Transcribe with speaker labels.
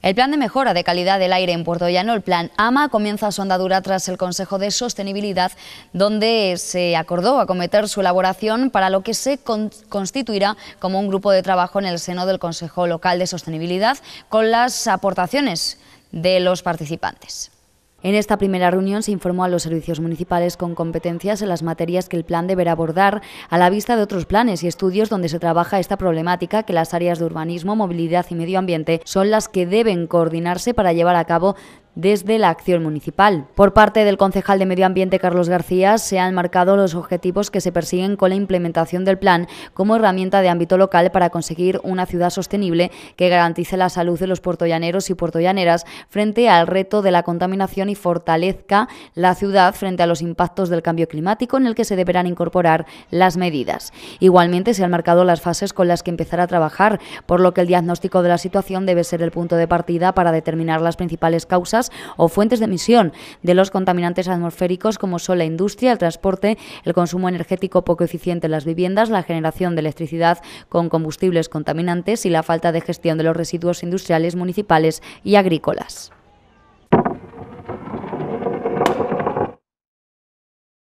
Speaker 1: El plan de mejora de calidad del aire en Puerto Llano, el plan AMA, comienza su andadura tras el Consejo de Sostenibilidad, donde se acordó acometer su elaboración para lo que se constituirá como un grupo de trabajo en el seno del Consejo Local de Sostenibilidad, con las aportaciones de los participantes. En esta primera reunión se informó a los servicios municipales con competencias en las materias que el plan deberá abordar a la vista de otros planes y estudios donde se trabaja esta problemática que las áreas de urbanismo, movilidad y medio ambiente son las que deben coordinarse para llevar a cabo desde la acción municipal. Por parte del concejal de Medio Ambiente Carlos García se han marcado los objetivos que se persiguen con la implementación del plan como herramienta de ámbito local para conseguir una ciudad sostenible que garantice la salud de los puertollaneros y puertollaneras frente al reto de la contaminación y fortalezca la ciudad frente a los impactos del cambio climático en el que se deberán incorporar las medidas. Igualmente se han marcado las fases con las que empezar a trabajar, por lo que el diagnóstico de la situación debe ser el punto de partida para determinar las principales causas o fuentes de emisión de los contaminantes atmosféricos como son la industria, el transporte, el consumo energético poco eficiente en las viviendas, la generación de electricidad con combustibles contaminantes y la falta de gestión de los residuos industriales, municipales y agrícolas.